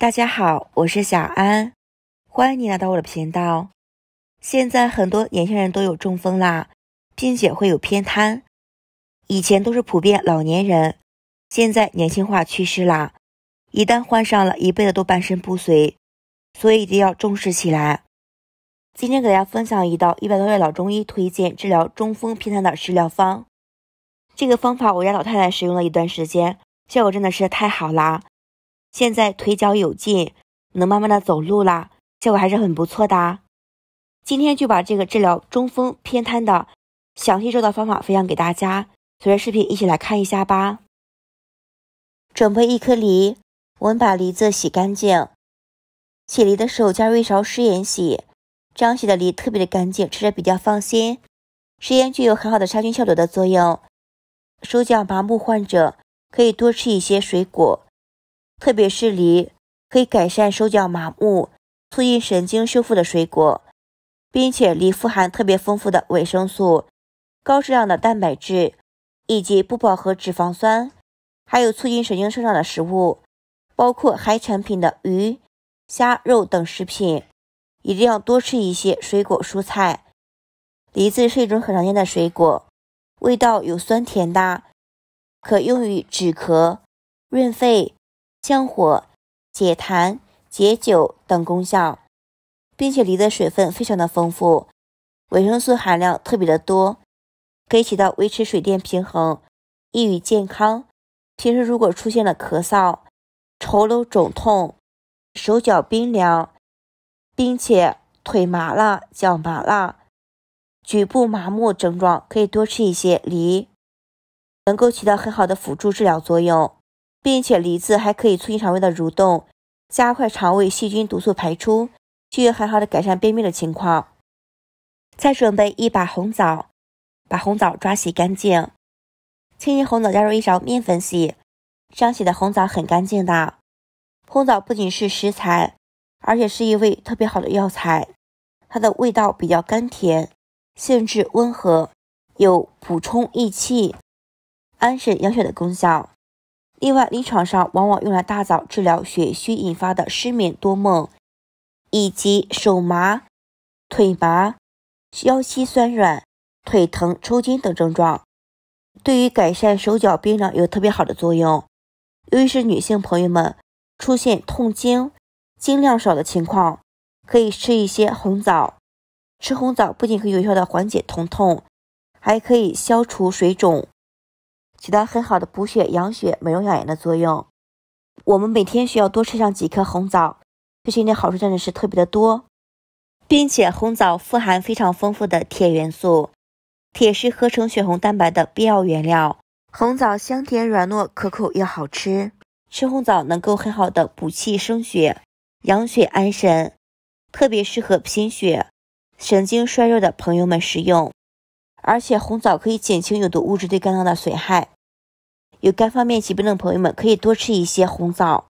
大家好，我是小安，欢迎你来到我的频道。现在很多年轻人都有中风啦，并且会有偏瘫，以前都是普遍老年人，现在年轻化趋势啦。一旦患上了一辈子都半身不遂，所以一定要重视起来。今天给大家分享一道一百多位老中医推荐治疗中风偏瘫的食疗方，这个方法我家老太太使用了一段时间，效果真的是太好啦。现在腿脚有劲，能慢慢的走路啦，效果还是很不错的。今天就把这个治疗中风偏瘫的详细制作方法分享给大家，随着视频一起来看一下吧。准备一颗梨，我们把梨子洗干净。洗梨的时候加入一勺食盐洗，这样洗的梨特别的干净，吃着比较放心。食盐具有很好的杀菌消毒的作用。手脚麻木患者可以多吃一些水果。特别是梨，可以改善手脚麻木、促进神经修复的水果，并且梨富含特别丰富的维生素、高质量的蛋白质以及不饱和脂肪酸，还有促进神经生长的食物，包括海产品的鱼、虾、肉等食品，一定要多吃一些水果蔬菜。梨子是一种很常见的水果，味道有酸甜的，可用于止咳、润肺。降火、解痰、解酒等功效，并且梨的水分非常的丰富，维生素含量特别的多，可以起到维持水电平衡、益于健康。平时如果出现了咳嗽、喉咙肿痛、手脚冰凉，并且腿麻了、脚麻了、局部麻木症状，可以多吃一些梨，能够起到很好的辅助治疗作用。并且梨子还可以促进肠胃的蠕动，加快肠胃细菌毒素排出，具有很好的改善便秘的情况。再准备一把红枣，把红枣抓洗干净，清洗红枣加入一勺面粉洗，这样洗的红枣很干净的。红枣不仅是食材，而且是一味特别好的药材，它的味道比较甘甜，性质温和，有补充益气、安神养血的功效。另外，临床上往往用来大枣治疗血虚引发的失眠多梦，以及手麻、腿麻、腰膝酸软、腿疼、抽筋等症状，对于改善手脚冰凉有特别好的作用。尤其是女性朋友们出现痛经、经量少的情况，可以吃一些红枣。吃红枣不仅可以有效的缓解疼痛，还可以消除水肿。起到很好的补血、养血、美容养颜的作用。我们每天需要多吃上几颗红枣，这些的好处真的是特别的多，并且红枣富含非常丰富的铁元素，铁是合成血红蛋白的必要原料。红枣香甜、软糯、可口又好吃，吃红枣能够很好的补气、生血、养血、安神，特别适合贫血、神经衰弱的朋友们食用。而且红枣可以减轻有毒物质对肝脏的损害，有肝方面疾病的朋友们可以多吃一些红枣。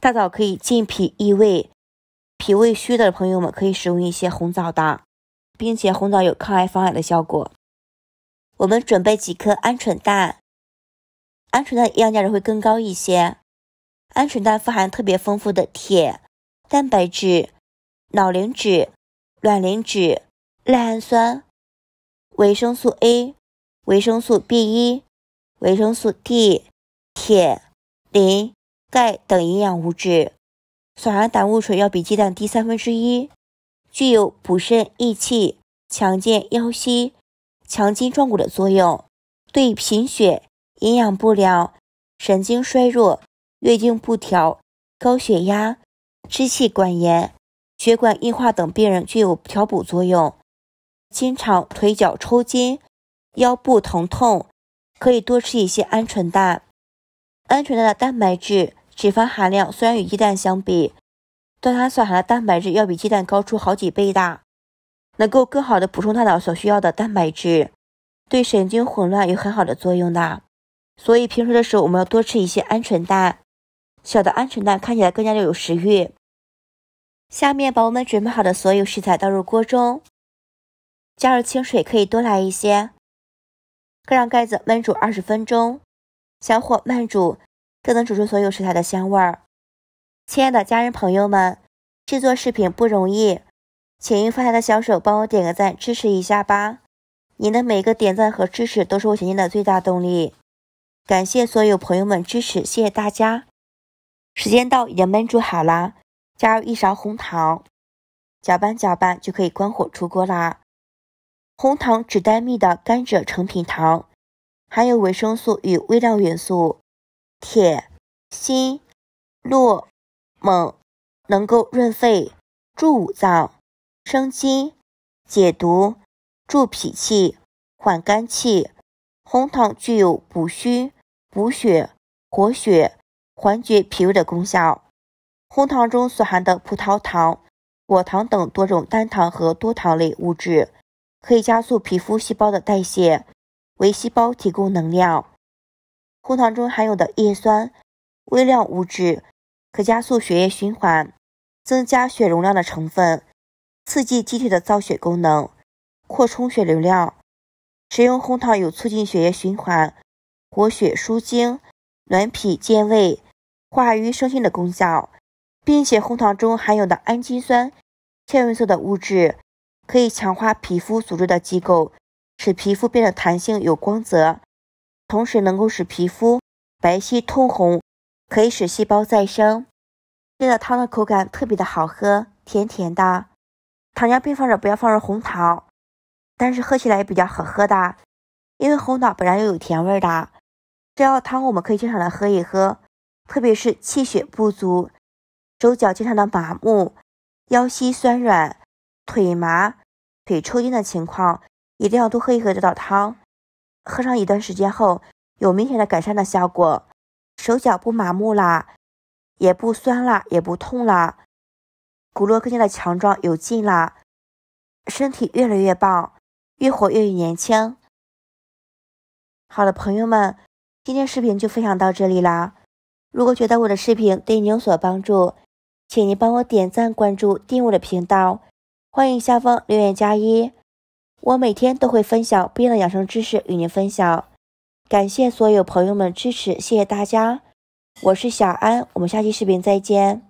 大枣可以健脾益胃，脾胃虚的朋友们可以食用一些红枣的，并且红枣有抗癌防癌的效果。我们准备几颗鹌鹑蛋，鹌鹑的营养价值会更高一些。鹌鹑蛋富含特别丰富的铁、蛋白质、脑磷脂、卵磷脂、赖氨酸。维生素 A、维生素 B1、维生素 D、铁、磷、钙等营养物质。虽然胆固醇要比鸡蛋低三分之一，具有补肾益气、强健腰膝、强筋壮骨的作用。对贫血、营养不良、神经衰弱、月经不调、高血压、支气管炎、血管硬化等病人具有调补作用。经常腿脚抽筋、腰部疼痛，可以多吃一些鹌鹑蛋。鹌鹑蛋的蛋白质、脂肪含量虽然与鸡蛋相比，但它所含的蛋白质要比鸡蛋高出好几倍大，能够更好的补充大脑所需要的蛋白质，对神经混乱有很好的作用的。所以平时的时候，我们要多吃一些鹌鹑蛋。小的鹌鹑蛋看起来更加的有食欲。下面把我们准备好的所有食材倒入锅中。加入清水，可以多来一些。盖上盖子焖煮二十分钟，小火慢煮，更能煮出所有食材的香味儿。亲爱的家人朋友们，制作视频不容易，请用发财的小手帮我点个赞支持一下吧！您的每一个点赞和支持都是我前进的最大动力。感谢所有朋友们支持，谢谢大家！时间到，已经焖煮好了，加入一勺红糖，搅拌搅拌就可以关火出锅啦。红糖指代蜜的甘蔗成品糖，含有维生素与微量元素，铁、锌、铬、锰，能够润肺、助五脏、生津、解毒、助脾气、缓肝气。红糖具有补虚、补血、活血、缓解脾胃的功效。红糖中所含的葡萄糖、果糖等多种单糖和多糖类物质。可以加速皮肤细胞的代谢，为细胞提供能量。红糖中含有的叶酸、微量物质，可加速血液循环，增加血容量的成分，刺激机体的造血功能，扩充血流量。食用红糖有促进血液循环、活血舒筋、暖脾健胃、化瘀生新的功效，并且红糖中含有的氨基酸、纤维素的物质。可以强化皮肤组织的机构，使皮肤变得弹性有光泽，同时能够使皮肤白皙通红，可以使细胞再生。这个汤的口感特别的好喝，甜甜的。糖尿病患者不要放入红糖，但是喝起来也比较好喝的，因为红枣本来就有甜味的。这道汤我们可以经常来喝一喝，特别是气血不足、手脚经常的麻木、腰膝酸软、腿麻。腿抽筋的情况，一定要多喝一盒这道汤，喝上一段时间后，有明显的改善的效果，手脚不麻木啦，也不酸啦，也不痛啦，骨骼更加的强壮有劲啦，身体越来越棒，越活越年轻。好了，朋友们，今天视频就分享到这里啦。如果觉得我的视频对你有所帮助，请您帮我点赞、关注、订阅我的频道。欢迎下方留言加一，我每天都会分享不一样的养生知识与您分享。感谢所有朋友们支持，谢谢大家。我是小安，我们下期视频再见。